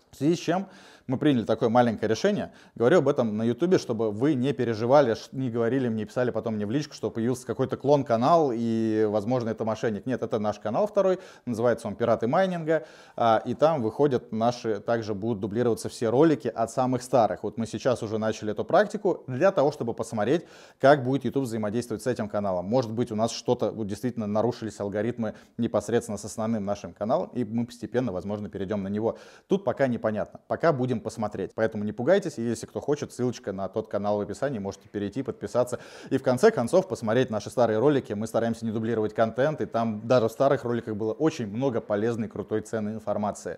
В связи с чем мы приняли такое маленькое решение. Говорю об этом на Ютубе, чтобы вы не переживали, не говорили мне, писали потом мне в личку, что появился какой-то клон-канал и, возможно, это мошенник. Нет, это наш канал второй, называется он «Пираты майнинга», а, и там выходят наши, также будут дублироваться все ролики от самых старых. Вот мы сейчас уже начали эту практику для того, чтобы посмотреть, как будет YouTube взаимодействовать с этим каналом. Может быть, у нас что-то вот, действительно нарушились алгоритмы непосредственно с основным нашим каналом, и мы постепенно, возможно, перейдем на него. Тут пока непонятно. Пока будет многим посмотреть. Поэтому не пугайтесь, и если кто хочет, ссылочка на тот канал в описании, можете перейти, подписаться. И в конце концов посмотреть наши старые ролики. Мы стараемся не дублировать контент, и там даже в старых роликах было очень много полезной, крутой, ценной информации.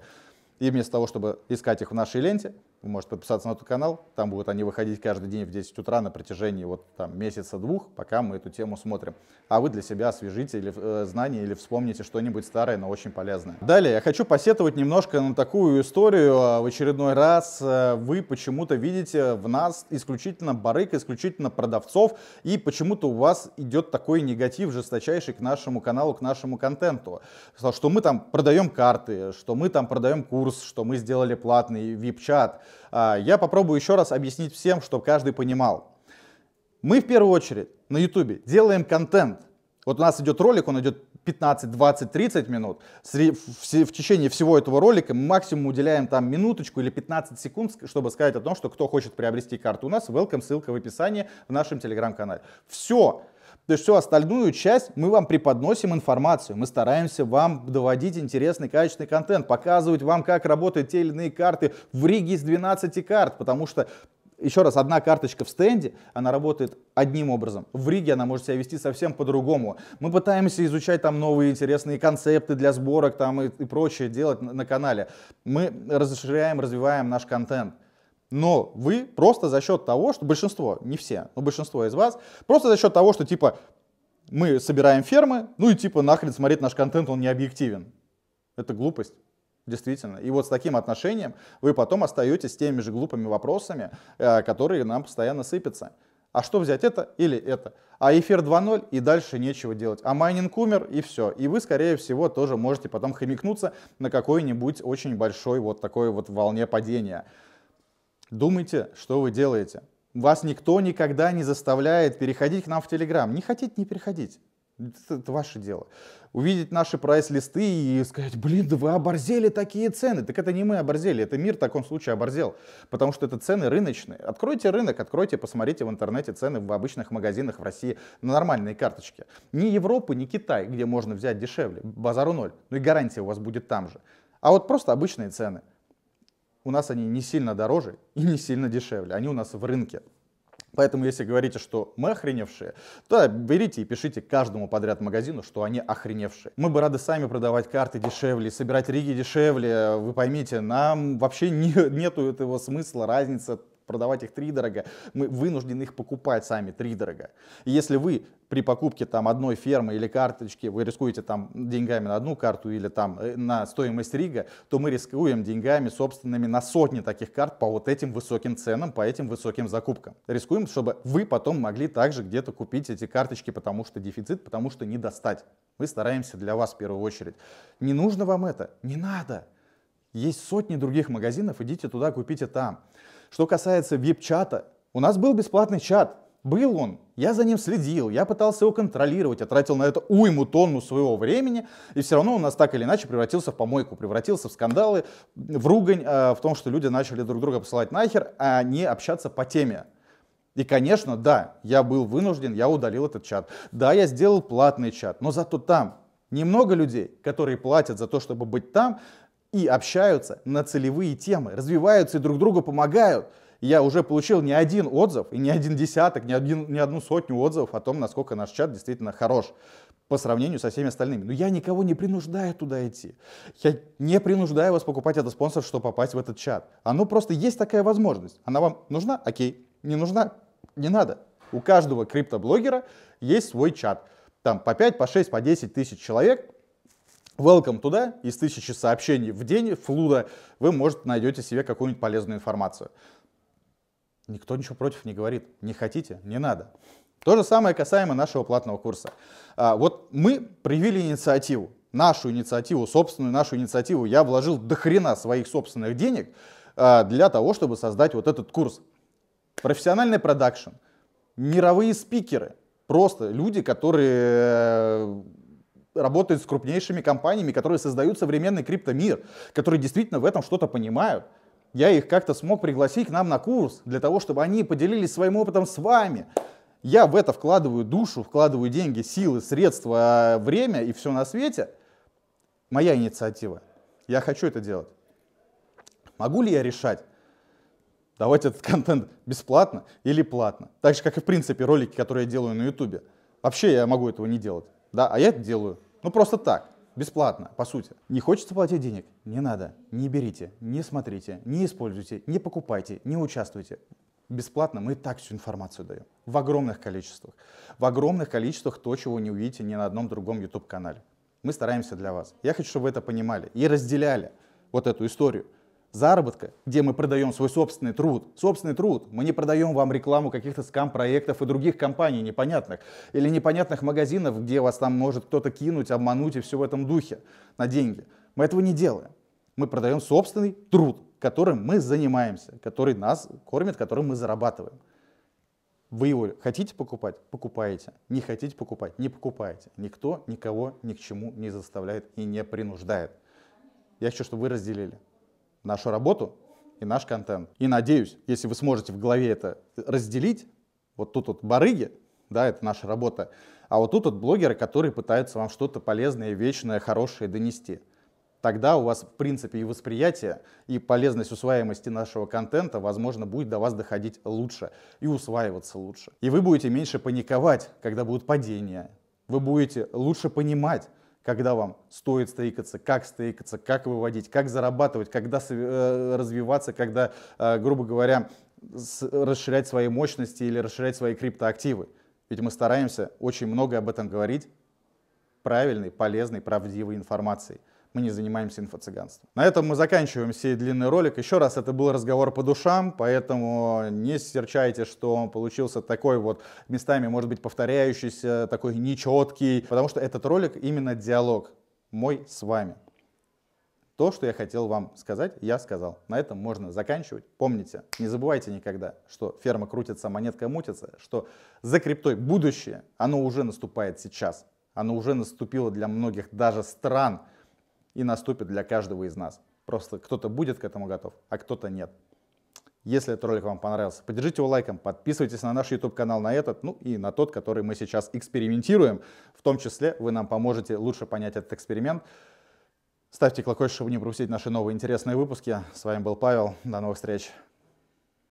И вместо того, чтобы искать их в нашей ленте, вы можете подписаться на этот канал, там будут они выходить каждый день в 10 утра на протяжении вот там месяца-двух, пока мы эту тему смотрим. А вы для себя освежите или, э, знания или вспомните что-нибудь старое, но очень полезное. Далее, я хочу посетовать немножко на такую историю. А, в очередной раз э, вы почему-то видите в нас исключительно барык, исключительно продавцов, и почему-то у вас идет такой негатив жесточайший к нашему каналу, к нашему контенту. Что мы там продаем карты, что мы там продаем курс, что мы сделали платный VIP-чат, а, я попробую еще раз объяснить всем, чтобы каждый понимал. Мы в первую очередь на YouTube делаем контент. Вот у нас идет ролик, он идет 15, 20, 30 минут. В течение всего этого ролика мы максимум уделяем там минуточку или 15 секунд, чтобы сказать о том, что кто хочет приобрести карту у нас, welcome, ссылка в описании в нашем телеграм-канале. Все, то есть всю остальную часть мы вам преподносим информацию, мы стараемся вам доводить интересный, качественный контент, показывать вам, как работают те или иные карты в Риге из 12 карт, потому что еще раз, одна карточка в стенде, она работает одним образом. В Риге она может себя вести совсем по-другому. Мы пытаемся изучать там новые интересные концепты для сборок там и, и прочее делать на, на канале. Мы расширяем, развиваем наш контент. Но вы просто за счет того, что большинство, не все, но большинство из вас, просто за счет того, что типа мы собираем фермы, ну и типа нахрен смотреть наш контент, он не объективен. Это глупость. Действительно. И вот с таким отношением вы потом остаетесь с теми же глупыми вопросами, э, которые нам постоянно сыпятся. А что взять это или это? А эфир 2.0 и дальше нечего делать. А майнинг умер и все. И вы, скорее всего, тоже можете потом хомякнуться на какой-нибудь очень большой вот такой вот волне падения. Думайте, что вы делаете. Вас никто никогда не заставляет переходить к нам в Телеграм. Не хотите, не переходите. Это, ваше дело. Увидеть наши прайс-листы и сказать, блин, да вы оборзели такие цены. Так это не мы оборзели, это мир в таком случае оборзел. Потому что это цены рыночные. Откройте рынок, откройте, посмотрите в интернете цены в обычных магазинах в России на нормальные карточки. Ни Европы, ни Китай, где можно взять дешевле. Базару ноль. Ну и гарантия у вас будет там же. А вот просто обычные цены – у нас они не сильно дороже и не сильно дешевле. Они у нас в рынке. Поэтому, если говорите, что мы охреневшие, то берите и пишите каждому подряд магазину, что они охреневшие. Мы бы рады сами продавать карты дешевле, собирать риги дешевле. Вы поймите, нам вообще не, нету этого смысла, разница продавать их три дорого, мы вынуждены их покупать сами тридорого. И если вы при покупке там одной фермы или карточки, вы рискуете там деньгами на одну карту или там э, на стоимость Рига, то мы рискуем деньгами собственными на сотни таких карт по вот этим высоким ценам, по этим высоким закупкам. Рискуем, чтобы вы потом могли также где-то купить эти карточки, потому что дефицит, потому что не достать. Мы стараемся для вас в первую очередь. Не нужно вам это, не надо. Есть сотни других магазинов, идите туда, купите там. Что касается вип-чата, у нас был бесплатный чат, был он, я за ним следил, я пытался его контролировать, я тратил на это уйму тонну своего времени, и все равно у нас так или иначе превратился в помойку, превратился в скандалы, в ругань, э, в том, что люди начали друг друга посылать нахер, а не общаться по теме. И, конечно, да, я был вынужден, я удалил этот чат. Да, я сделал платный чат, но зато там немного людей, которые платят за то, чтобы быть там, и общаются на целевые темы, развиваются и друг другу помогают. Я уже получил не один отзыв, и не один десяток, не, один, не одну сотню отзывов о том, насколько наш чат действительно хорош по сравнению со всеми остальными. Но я никого не принуждаю туда идти. Я не принуждаю вас покупать этот спонсор, чтобы попасть в этот чат. Оно просто есть такая возможность. Она вам нужна? Окей. Не нужна? Не надо. У каждого криптоблогера есть свой чат. Там по 5, по 6, по 10 тысяч человек, Welcome туда, из тысячи сообщений в день флуда вы, может, найдете себе какую-нибудь полезную информацию. Никто ничего против не говорит. Не хотите, не надо. То же самое касаемо нашего платного курса. А, вот мы проявили инициативу, нашу инициативу, собственную нашу инициативу. Я вложил до хрена своих собственных денег а, для того, чтобы создать вот этот курс. Профессиональный продакшн, мировые спикеры, просто люди, которые э, работают с крупнейшими компаниями, которые создают современный криптомир, которые действительно в этом что-то понимают. Я их как-то смог пригласить к нам на курс для того, чтобы они поделились своим опытом с вами. Я в это вкладываю душу, вкладываю деньги, силы, средства, время и все на свете. Моя инициатива. Я хочу это делать. Могу ли я решать? давать этот контент бесплатно или платно. Так же, как и, в принципе, ролики, которые я делаю на YouTube. Вообще я могу этого не делать, да, а я это делаю. Ну просто так, бесплатно, по сути. Не хочется платить денег? Не надо. Не берите, не смотрите, не используйте, не покупайте, не участвуйте. Бесплатно мы и так всю информацию даем. В огромных количествах. В огромных количествах то, чего не увидите ни на одном другом YouTube-канале. Мы стараемся для вас. Я хочу, чтобы вы это понимали и разделяли вот эту историю заработка, где мы продаем свой собственный труд. Собственный труд. Мы не продаем вам рекламу каких-то скам-проектов и других компаний непонятных. Или непонятных магазинов, где вас там может кто-то кинуть, обмануть и все в этом духе на деньги. Мы этого не делаем. Мы продаем собственный труд, которым мы занимаемся, который нас кормит, которым мы зарабатываем. Вы его хотите покупать? Покупаете. Не хотите покупать? Не покупаете. Никто никого ни к чему не заставляет и не принуждает. Я хочу, чтобы вы разделили нашу работу и наш контент. И надеюсь, если вы сможете в голове это разделить, вот тут вот барыги, да, это наша работа, а вот тут вот блогеры, которые пытаются вам что-то полезное, вечное, хорошее донести. Тогда у вас, в принципе, и восприятие, и полезность усваиваемости нашего контента, возможно, будет до вас доходить лучше и усваиваться лучше. И вы будете меньше паниковать, когда будут падения. Вы будете лучше понимать, когда вам стоит стейкаться, как стейкаться, как выводить, как зарабатывать, когда э, развиваться, когда, э, грубо говоря, расширять свои мощности или расширять свои криптоактивы. Ведь мы стараемся очень много об этом говорить правильной, полезной, правдивой информацией мы не занимаемся инфо-цыганством. На этом мы заканчиваем сей длинный ролик. Еще раз, это был разговор по душам, поэтому не серчайте, что он получился такой вот местами, может быть, повторяющийся, такой нечеткий, потому что этот ролик именно диалог мой с вами. То, что я хотел вам сказать, я сказал. На этом можно заканчивать. Помните, не забывайте никогда, что ферма крутится, монетка мутится, что за криптой будущее, оно уже наступает сейчас. Оно уже наступило для многих даже стран, и наступит для каждого из нас. Просто кто-то будет к этому готов, а кто-то нет. Если этот ролик вам понравился, поддержите его лайком, подписывайтесь на наш YouTube-канал, на этот, ну и на тот, который мы сейчас экспериментируем. В том числе вы нам поможете лучше понять этот эксперимент. Ставьте колокольчик, чтобы не пропустить наши новые интересные выпуски. С вами был Павел. До новых встреч.